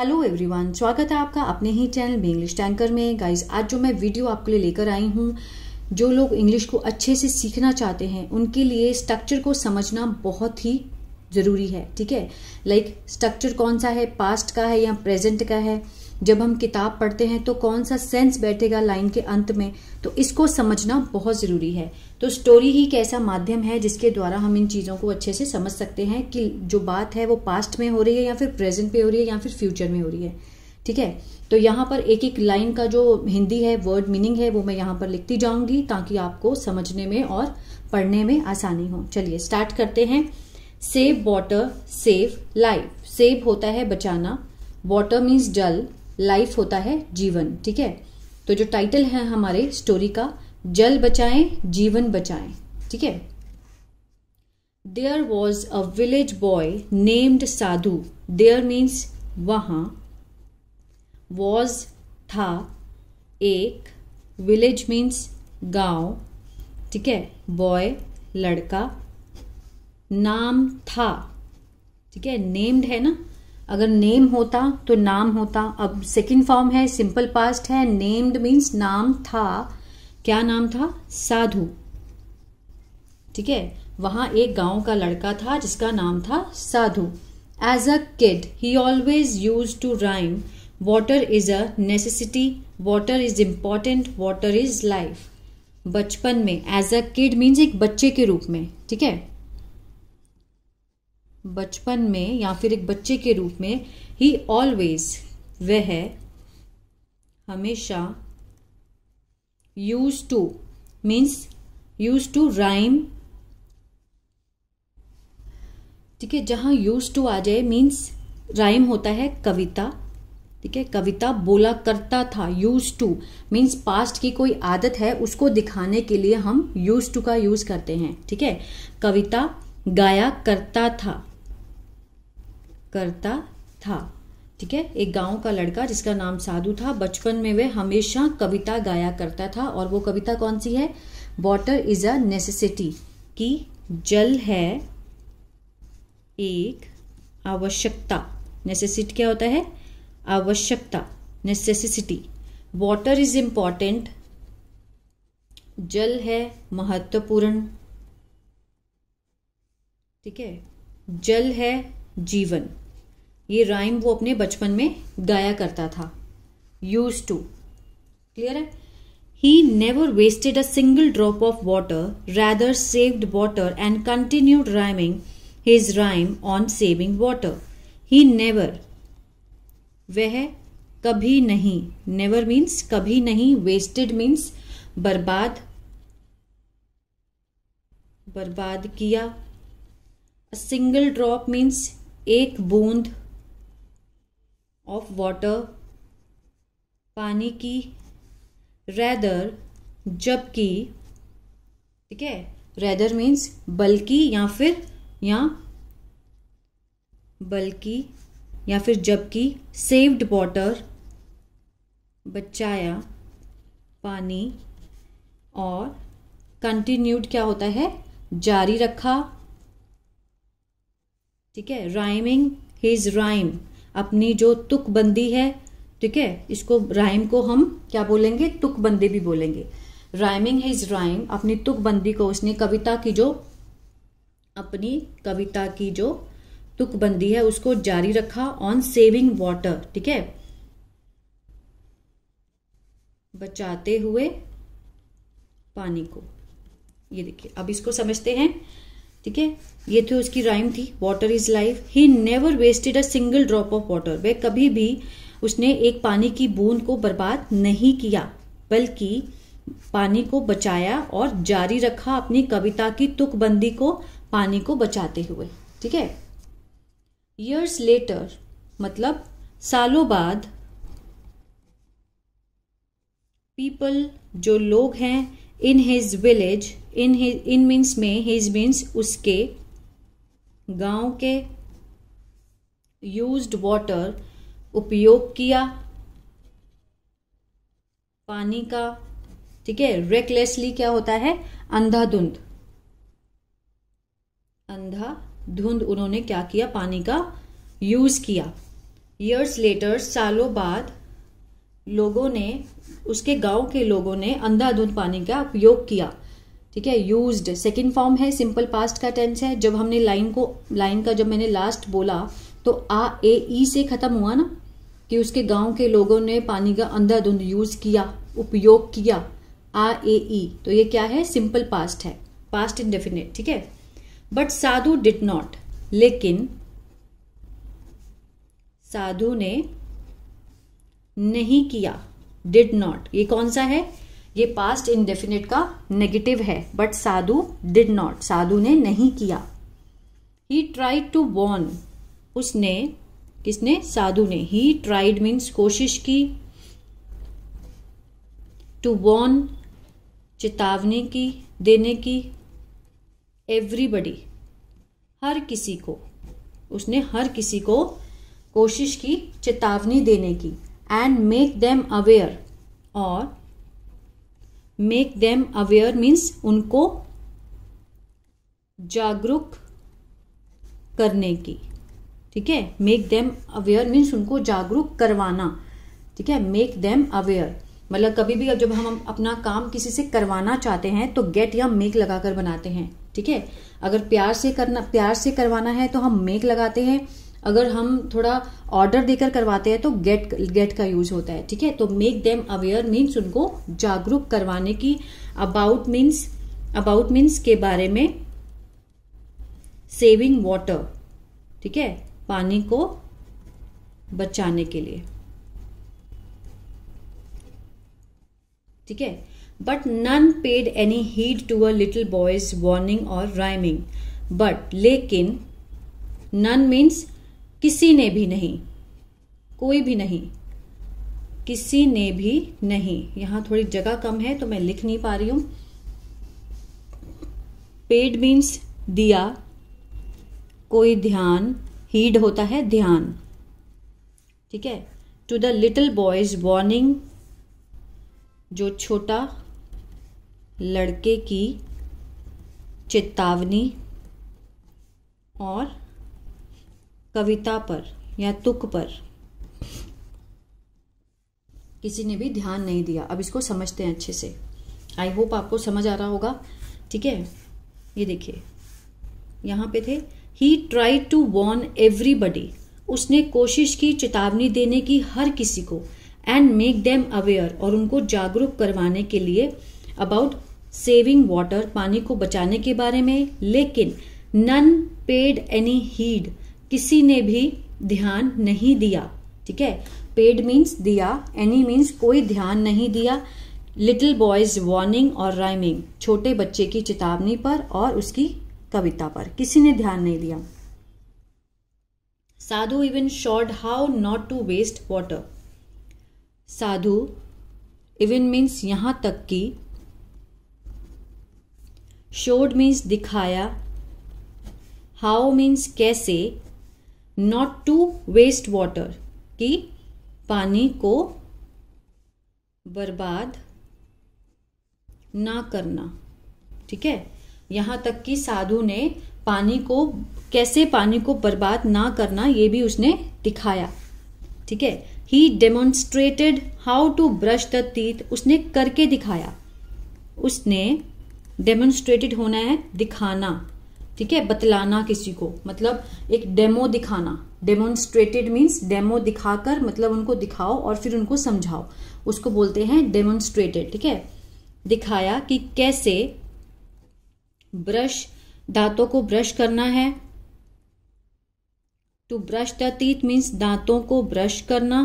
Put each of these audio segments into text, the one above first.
Hello everyone स्वागत है आपका अपने ही चैनल में इंग्लिश टैंकर में गाइस आज जो मैं वीडियो आपके लिए लेकर आई हूँ जो लोग इंग्लिश को अच्छे से सीखना चाहते हैं उनके लिए स्ट्रक्चर को समझना बहुत ही ज़रूरी है ठीक है लाइक स्ट्रक्चर कौन सा है पास्ट का है या प्रेजेंट का है जब हम किताब पढ़ते हैं तो कौन सा सेंस बैठेगा लाइन के अंत में तो इसको समझना बहुत ज़रूरी है तो स्टोरी ही एक ऐसा माध्यम है जिसके द्वारा हम इन चीज़ों को अच्छे से समझ सकते हैं कि जो बात है वो पास्ट में हो रही है या फिर प्रेजेंट पे हो रही है या फिर फ्यूचर में हो रही है ठीक है तो यहाँ पर एक एक लाइन का जो हिंदी है वर्ड मीनिंग है वो मैं यहाँ पर लिखती जाऊंगी ताकि आपको समझने में और पढ़ने में आसानी हो चलिए स्टार्ट करते हैं save water save life save होता है बचाना वॉटर मीन्स जल लाइफ होता है जीवन ठीक है तो जो टाइटल है हमारे स्टोरी का जल बचाएं जीवन बचाएं ठीक है there was a village boy named Sadhu there means वहां वॉज था एक विलेज मीन्स गांव ठीक है बॉय लड़का नाम था ठीक है नेम्ड है ना अगर नेम होता तो नाम होता अब सेकेंड फॉर्म है सिंपल पास्ट है नेम्ड मीन्स नाम था क्या नाम था साधु ठीक है वहां एक गांव का लड़का था जिसका नाम था Sadhu as a kid he always used to rhyme water is a necessity water is important water is life बचपन में एज अ किड मीन्स एक बच्चे के रूप में ठीक है बचपन में या फिर एक बच्चे के रूप में ही ऑलवेज वह हमेशा used to means used to rhyme ठीक है जहाँ यूज टू आ जाए मीन्स राइम होता है कविता ठीक है कविता बोला करता था यूज टू मीन्स पास्ट की कोई आदत है उसको दिखाने के लिए हम यूज टू का यूज करते हैं ठीक है कविता गाया करता था करता था ठीक है एक गांव का लड़का जिसका नाम साधु था बचपन में वह हमेशा कविता गाया करता था और वो कविता कौन सी है वॉटर इज अ नेसेसिटी कि जल है एक आवश्यकता नेसेसिटी क्या होता है आवश्यकता नेसेसिटी वॉटर इज इंपॉर्टेंट जल है महत्वपूर्ण ठीक है जल है जीवन ये राइम वो अपने बचपन में गाया करता था यूज टू क्लियर है he never wasted a single drop of water rather saved water and continued rhyming his rhyme on saving water he never वह कभी नहीं नेवर मीन्स कभी नहीं वेस्टेड मीन्स बर्बाद बर्बाद किया सिंगल ड्रॉप मीन्स एक बूंद ऑफ वाटर पानी की रेदर जबकि ठीक है रेदर मीन्स बल्कि या फिर या बल्कि या फिर जबकि सेव्ड वाटर बचाया पानी और कंटिन्यूड क्या होता है जारी रखा ठीक है राइमिंग हिज राइम अपनी जो तुकबंदी है ठीक है इसको राइम को हम क्या बोलेंगे तुकबंदी भी बोलेंगे राइमिंग हिज राइम अपनी तुकबंदी को उसने कविता की जो अपनी कविता की जो तुकबंदी है उसको जारी रखा ऑन सेविंग वाटर ठीक है बचाते हुए पानी को ये देखिए अब इसको समझते हैं ठीक है ये थी उसकी राइम थी water is life he never wasted a single drop of water वह कभी भी उसने एक पानी की बूंद को बर्बाद नहीं किया बल्कि पानी को बचाया और जारी रखा अपनी कविता की तुकबंदी को पानी को बचाते हुए ठीक है ईयर्स लेटर मतलब सालों बाद पीपल जो लोग हैं in his village in in means में हिज मीन्स उसके गांव के यूज्ड वाटर उपयोग किया पानी का ठीक है रेकलेसली क्या होता है अंधाधुंध अंधा धुंध उन्होंने क्या किया पानी का यूज किया इयर्स लेटर सालों बाद लोगों ने उसके गांव के लोगों ने अंधाधुंध पानी का उपयोग किया ठीक है यूज सेकेंड फॉर्म है सिंपल पास्ट का टेंस है जब हमने लाइन को लाइन का जब मैंने लास्ट बोला तो आ ए ई से खत्म हुआ ना कि उसके गांव के लोगों ने पानी का अंधाधुंध यूज किया उपयोग किया आ ए ई तो ये क्या है सिंपल पास्ट है पास्ट इनडेफिनेट ठीक है बट साधु डिड नॉट लेकिन साधु ने नहीं किया डिड नॉट ये कौन सा है ये पास्ट इनडेफिनेट का नेगेटिव है but Sadhu did not Sadhu ने नहीं किया ही ट्राइड टू वॉर्न उसने किसने साधु ने ही ट्राइड मीन्स कोशिश की टू वॉर्न चेतावनी की देने की एवरीबडी हर किसी को उसने हर किसी को कोशिश की चेतावनी देने की and make them aware or make them aware means उनको जागरूक करने की ठीक है मेक देम अवेयर मीन्स उनको जागरूक करवाना ठीक है मेक देम अवेयर मतलब कभी भी जब हम अपना काम किसी से करवाना चाहते हैं तो गेट या मेक लगाकर बनाते हैं ठीक है अगर प्यार से करना प्यार से करवाना है तो हम मेक लगाते हैं अगर हम थोड़ा ऑर्डर देकर करवाते हैं तो गेट गेट का यूज होता है ठीक है तो मेक देम अवेयर मीन्स उनको जागरूक करवाने की अबाउट मीन्स अबाउट मीन्स के बारे में सेविंग वाटर ठीक है पानी को बचाने के लिए ठीक है but none paid any heed to a little boy's warning और राइमिंग बट लेकिन नन मीन्स किसी ने भी नहीं कोई भी नहीं किसी ने भी नहीं यहाँ थोड़ी जगह कम है तो मैं लिख नहीं पा रही हूँ पेड मीन्स दिया कोई ध्यान हीड होता है ध्यान ठीक है to the little boy's warning जो छोटा लड़के की चेतावनी और कविता पर या तुक पर किसी ने भी ध्यान नहीं दिया अब इसको समझते हैं अच्छे से आई होप आपको समझ आ रहा होगा ठीक है ये देखिए यहाँ पे थे he try to warn everybody उसने कोशिश की चेतावनी देने की हर किसी को एंड मेक देम अवेयर और उनको जागरूक करवाने के लिए अबाउट सेविंग वाटर पानी को बचाने के बारे में लेकिन नन पेड एनी हीड किसी ने भी ध्यान नहीं दिया ठीक है पेड मीन्स दिया एनी मीन्स कोई ध्यान नहीं दिया लिटिल बॉयज वार्निंग और राइमिंग छोटे बच्चे की चेतावनी पर और उसकी कविता पर किसी ने ध्यान नहीं दिया Sadhu even showed how not to waste water Sadhu even means यहां तक कि शोड मीन्स दिखाया हाउ मीन्स कैसे नॉट टू वेस्ट वाटर कि पानी को बर्बाद ना करना ठीक है यहां तक कि साधु ने पानी को कैसे पानी को बर्बाद ना करना ये भी उसने दिखाया ठीक है he demonstrated how to brush the teeth उसने करके दिखाया उसने डेमोन्स्ट्रेटेड होना है दिखाना ठीक है बतलाना किसी को मतलब एक डेमो दिखाना डेमोन्स्ट्रेटेड मीन्स डेमो दिखाकर मतलब उनको दिखाओ और फिर उनको समझाओ उसको बोलते हैं डेमोन्स्ट्रेटेड ठीक है दिखाया कि कैसे ब्रश दांतों को ब्रश करना है to brush the teeth means दांतों को ब्रश करना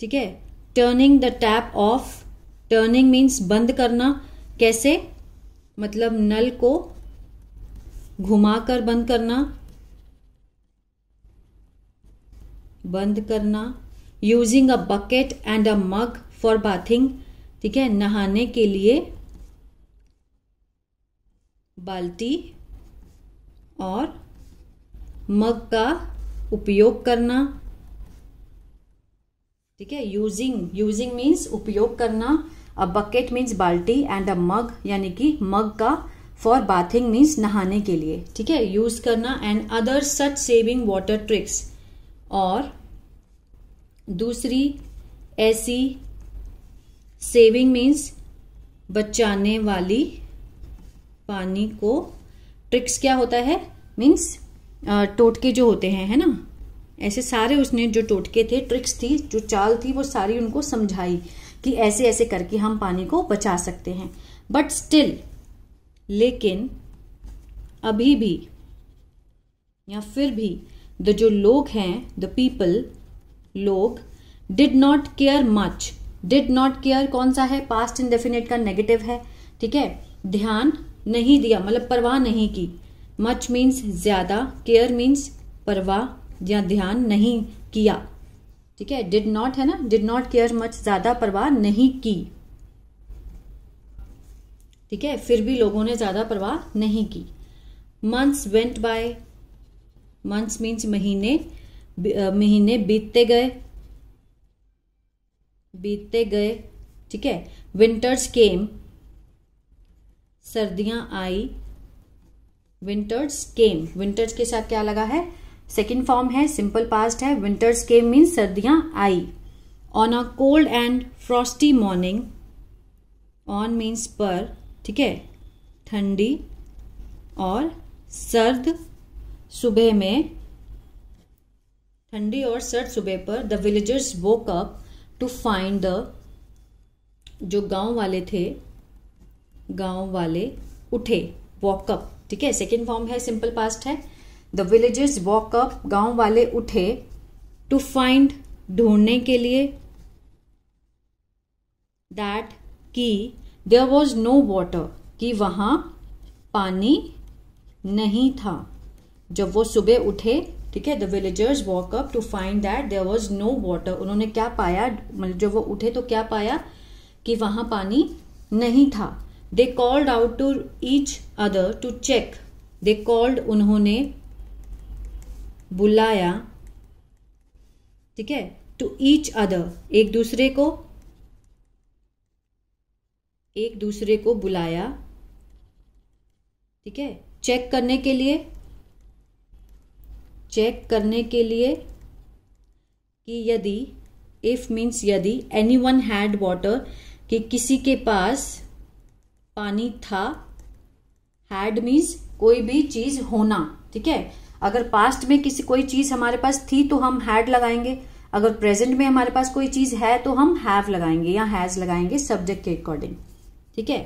ठीक है turning the tap off turning means बंद करना कैसे मतलब नल को घुमाकर बंद करना बंद करना using a bucket and a mug for bathing ठीक है नहाने के लिए बाल्टी और मग का उपयोग करना ठीक है यूजिंग यूजिंग मीन्स उपयोग करना अ बकेट मीन्स बाल्टी एंड अ मग यानी कि मग का फॉर बाथिंग मीन्स नहाने के लिए ठीक है यूज करना and other such saving water tricks और दूसरी ऐसी सेविंग मीन्स बचाने वाली पानी को ट्रिक्स क्या होता है मीन्स टोटके जो होते हैं है ना ऐसे सारे उसने जो टोटके थे ट्रिक्स थी जो चाल थी वो सारी उनको समझाई कि ऐसे ऐसे करके हम पानी को बचा सकते हैं बट स्टिल लेकिन अभी भी या फिर भी द जो लोग हैं द पीपल लोग did not care much did not care कौन सा है पास्ट इनडेफिनेट का नेगेटिव है ठीक है ध्यान नहीं दिया मतलब परवाह नहीं की मच मीन्स ज़्यादा केयर मीन्स परवाह या ध्यान नहीं किया ठीक है डिड नॉट है ना डिड नॉट केयर मच ज़्यादा परवाह नहीं की ठीक है फिर भी लोगों ने ज़्यादा परवाह नहीं की months went by months means महीने महीने बीतते गए बीतते गए ठीक है विंटर्स केम सर्दियां आई विंटर्स केम विंटर्स के साथ क्या लगा है सेकेंड फॉर्म है सिंपल पास्ट है विंटर्स के मीन सर्दियां आई on a cold and frosty morning on means पर ठीक है ठंडी और सर्द सुबह में ठंडी और सर्द सुबह पर the villagers woke up to find the जो गांव वाले थे गांव वाले उठे वॉकअप ठीक है सेकेंड फॉर्म है सिंपल पास्ट है द विलेजेस वॉक अप गांव वाले उठे टू फाइंड ढूंढने के लिए दैट की देर वॉज नो वॉटर कि वहां पानी नहीं था जब वो सुबह उठे ठीक है the villagers woke up to find that there was no water उन्होंने क्या पाया मतलब जब वो उठे तो क्या पाया कि वहाँ पानी नहीं था they called out to each other to check they called उन्होंने बुलाया ठीक है टू ईच अदर एक दूसरे को एक दूसरे को बुलाया ठीक है चेक करने के लिए चेक करने के लिए कि यदि इफ मीन्स यदि एनी वन हैड वाटर कि किसी के पास पानी था हैड मीन्स कोई भी चीज होना ठीक है अगर पास्ट में किसी कोई चीज हमारे पास थी तो हम हैड लगाएंगे अगर प्रेजेंट में हमारे पास कोई चीज है तो हम हैव लगाएंगे या हैज लगाएंगे सब्जेक्ट के अकॉर्डिंग ठीक है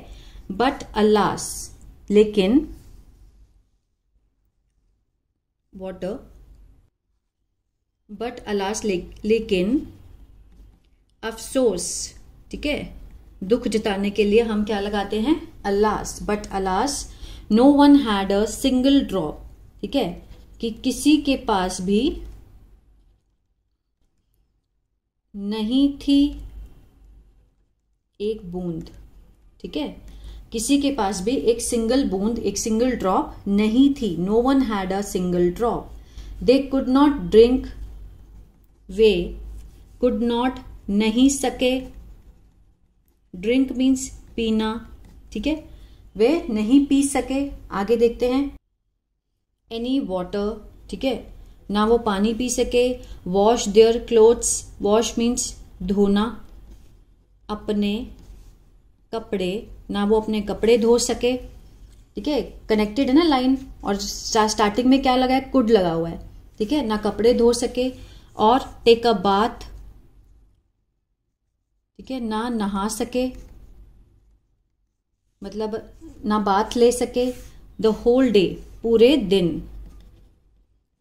बट अल्लास लेकिन वॉटर बट अलास ले, लेकिन अफसोस ठीक है दुख जताने के लिए हम क्या लगाते हैं alas but alas no one had a single drop ठीक है कि किसी के पास भी नहीं थी एक बूंद ठीक है किसी के पास भी एक सिंगल बूंद एक सिंगल ड्रॉप नहीं थी no one had a single drop they could not drink they could not नहीं सके ड्रिंक मीन्स पीना ठीक है वे नहीं पी सके आगे देखते हैं एनी वाटर ठीक है ना वो पानी पी सके wash their clothes wash means धोना अपने कपड़े ना वो अपने कपड़े धो सके ठीक है कनेक्टेड है ना लाइन और स्टार्टिंग में क्या लगा है कुड लगा हुआ है ठीक है ना कपड़े धो सके और टेक अ बाथ ठीक है ना नहा सके मतलब ना बाथ ले सके द होल डे पूरे दिन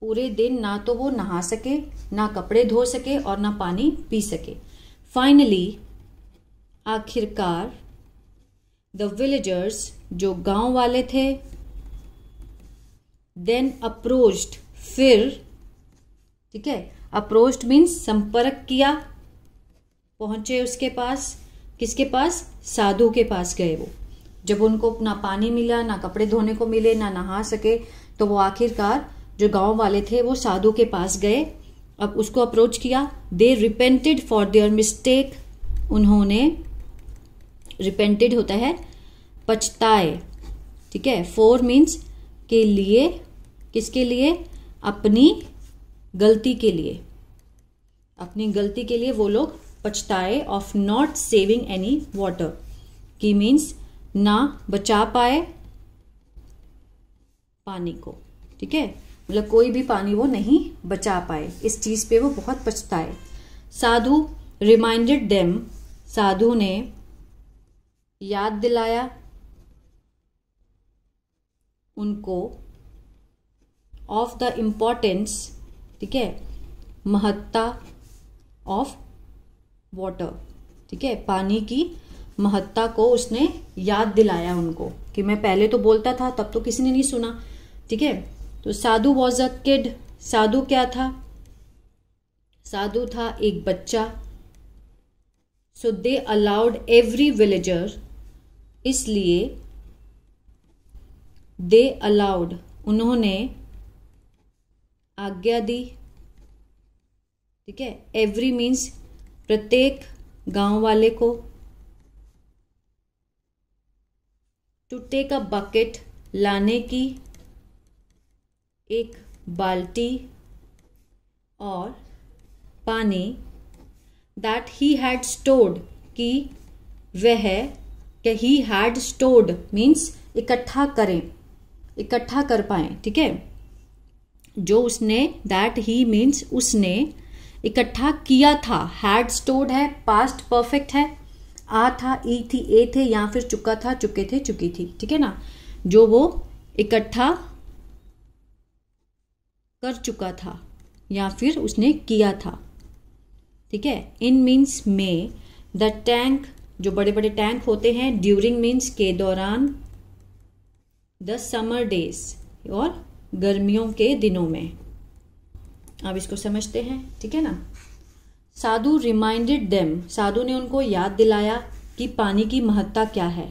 पूरे दिन ना तो वो नहा सके ना कपड़े धो सके और ना पानी पी सके फाइनली आखिरकार द विलेजर्स जो गांव वाले थे देन अप्रोच्ड फिर ठीक है अप्रोच्ड मीन्स संपर्क किया पहुंचे उसके पास किसके पास साधु के पास गए वो जब उनको ना पानी मिला ना कपड़े धोने को मिले ना नहा सके तो वो आखिरकार जो गांव वाले थे वो साधु के पास गए अब उसको अप्रोच किया they repented for their mistake उन्होंने रिपेंटेड होता है पछताए ठीक है फोर मीन्स के लिए किसके लिए अपनी गलती के लिए अपनी गलती के लिए वो लोग पछताए of not saving any water की मीन्स ना बचा पाए पानी को ठीक है मतलब कोई भी पानी वो नहीं बचा पाए इस चीज़ पे वो बहुत पछताए साधु रिमाइंडेड देम साधु ने याद दिलाया उनको ऑफ द इम्पोर्टेंस ठीक है महत्ता ऑफ वाटर ठीक है पानी की महत्ता को उसने याद दिलाया उनको कि मैं पहले तो बोलता था तब तो किसी ने नहीं सुना ठीक है तो साधु वॉज अ किड साधु क्या था साधु था एक बच्चा so they allowed every villager इसलिए दे अलाउड उन्होंने आज्ञा दी ठीक है एवरी मीन्स प्रत्येक गांव वाले को टू टेक अ बकेट लाने की एक बाल्टी और पानी दैट ही हैड स्टोर्ड कि वह ही हैड स्टोर्ड मीन्स इकट्ठा करें इकट्ठा कर पाए ठीक है जो उसने दैट ही मीन्स उसने इकट्ठा किया था हैड स्टोर्ड है पास्ट परफेक्ट है आ था ई थी ए थे या फिर चुका था चुके थे चुकी थी ठीक है ना जो वो इकट्ठा कर चुका था या फिर उसने किया था ठीक है इन मीन्स में द टैंक जो बड़े बड़े टैंक होते हैं ड्यूरिंग मीन्स के दौरान द समर डेज और गर्मियों के दिनों में आप इसको समझते हैं ठीक है ना साधु रिमाइंडेड देम साधु ने उनको याद दिलाया कि पानी की महत्ता क्या है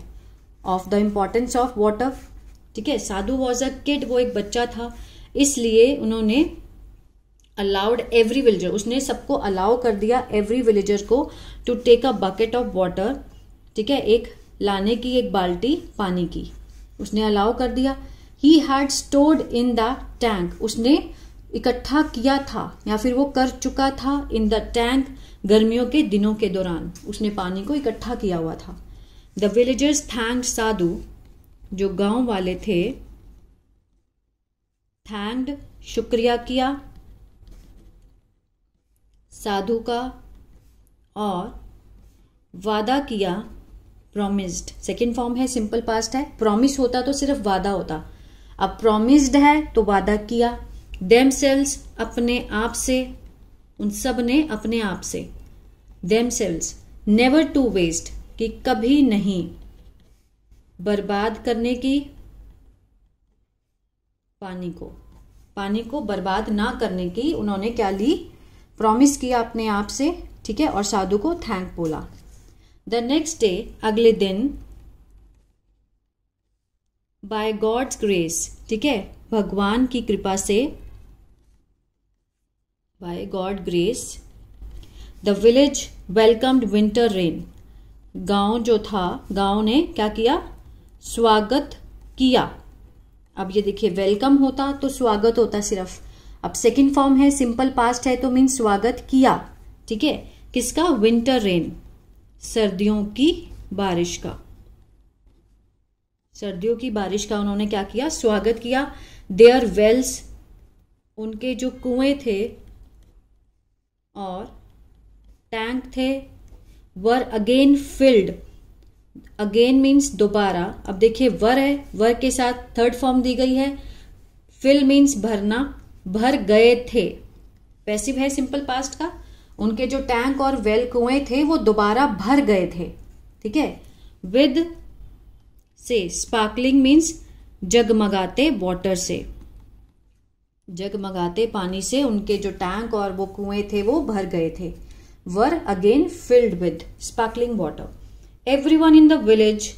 of the importance of water ठीक है साधु वॉज अ किड वो एक बच्चा था इसलिए उन्होंने अलाउड एवरी विलेजर उसने सबको अलाउ कर दिया एवरी विलेजर को to take a bucket of water ठीक है एक लाने की एक बाल्टी पानी की उसने अलाउ कर दिया ही had stored in the tank उसने इकट्ठा किया था या फिर वो कर चुका था इन द टैंक गर्मियों के दिनों के दौरान उसने पानी को इकट्ठा किया हुआ था द विलेजर्स थैंक साधु जो गांव वाले थे थैंक्ड शुक्रिया किया साधु का और वादा किया प्रोमिस्ड सेकेंड फॉर्म है सिंपल पास्ट है प्रोमिस होता तो सिर्फ वादा होता अब प्रोमिस्ड है तो वादा किया डेम सेल्स अपने आप से उन सब ने अपने आप से themselves never to waste कि कभी नहीं बर्बाद करने की पानी को पानी को बर्बाद ना करने की उन्होंने क्या ली प्रॉमिस किया अपने आप से ठीक है और साधु को थैंक बोला द नेक्स्ट डे अगले दिन बाय गॉड्स ग्रेस ठीक है भगवान की कृपा से by God grace. The village welcomed winter rain. गांव जो था गांव ने क्या किया स्वागत किया अब ये देखिए वेलकम होता तो स्वागत होता सिर्फ अब सेकंड फॉर्म है सिंपल पास्ट है तो मीन स्वागत किया ठीक है किसका विंटर रेन सर्दियों की बारिश का सर्दियों की बारिश का उन्होंने क्या किया स्वागत किया देयर वेल्स उनके जो कुएं थे और टैंक थे were again filled again means दोबारा अब देखिए वर है वर के साथ थर्ड फॉर्म दी गई है फिल मीन्स भरना भर गए थे पैसिव है सिंपल पास्ट का उनके जो टैंक और वेल कुएं थे वो दोबारा भर गए थे ठीक है विद से स्पार्कलिंग मीन्स जगमगाते वॉटर से जगमगाते पानी से उनके जो टैंक और वो कुएं थे वो भर गए थे were again filled with sparkling water everyone in the village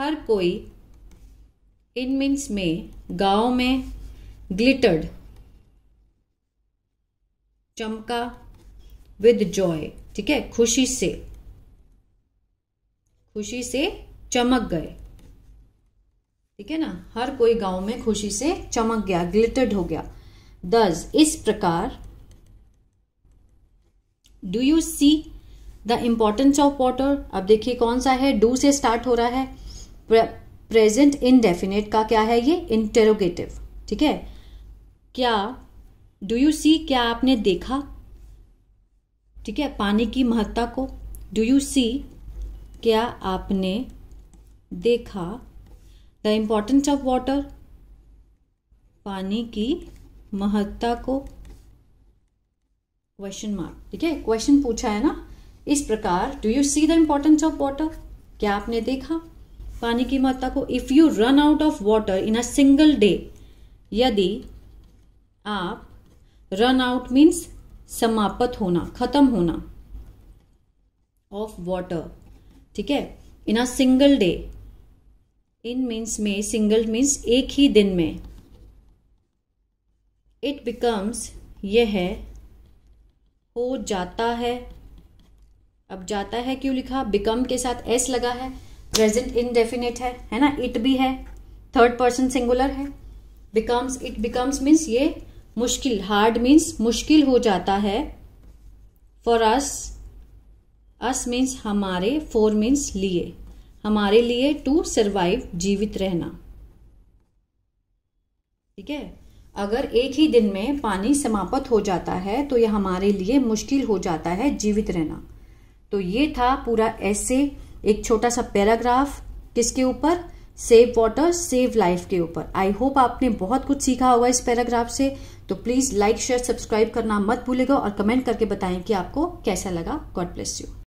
हर कोई इन मीन्स में गांव में ग्लिटर्ड चमका विद जॉय ठीक है खुशी से खुशी से चमक गए ठीक है ना हर कोई गांव में खुशी से चमक गया ग्लिटर्ड हो गया दस इस प्रकार do you see the importance of water अब देखिए कौन सा है डू से स्टार्ट हो रहा है प्रेजेंट इनडेफिनेट का क्या है ये इंटेरोगेटिव ठीक है क्या डू यू सी क्या आपने देखा ठीक है पानी की महत्ता को डू यू सी क्या आपने देखा द इम्पॉर्टेंस ऑफ वाटर पानी की महत्ता को क्वेश्चन मार्क ठीक है क्वेश्चन पूछा है ना इस प्रकार do you see the importance of water क्या आपने देखा पानी की महत्ता को if you run out of water in a single day यदि आप रन आउट मीन्स समाप्त होना खत्म होना ऑफ वाटर ठीक है in a single day in means में सिंगल मीन्स एक ही दिन में इट बिकम्स यह हो जाता है अब जाता है क्यों लिखा बिकम के साथ एस लगा है प्रेजेंट इनडेफिनेट है है ना इट भी है थर्ड पर्सन सिंगुलर है बिकम्स इट बिकम्स मीन्स ये मुश्किल हार्ड मीन्स मुश्किल हो जाता है फॉर अस अस मीन्स हमारे फोर मीन्स लिए हमारे लिए टू सर्वाइव जीवित रहना ठीक है अगर एक ही दिन में पानी समाप्त हो जाता है तो यह हमारे लिए मुश्किल हो जाता है जीवित रहना तो ये था पूरा ऐसे एक छोटा सा पैराग्राफ किसके ऊपर सेव वाटर सेव लाइफ के ऊपर आई होप आपने बहुत कुछ सीखा होगा इस पैराग्राफ से तो प्लीज़ लाइक शेयर सब्सक्राइब करना मत भूलेगा और कमेंट करके बताएं कि आपको कैसा लगा गॉड ब्लेस यू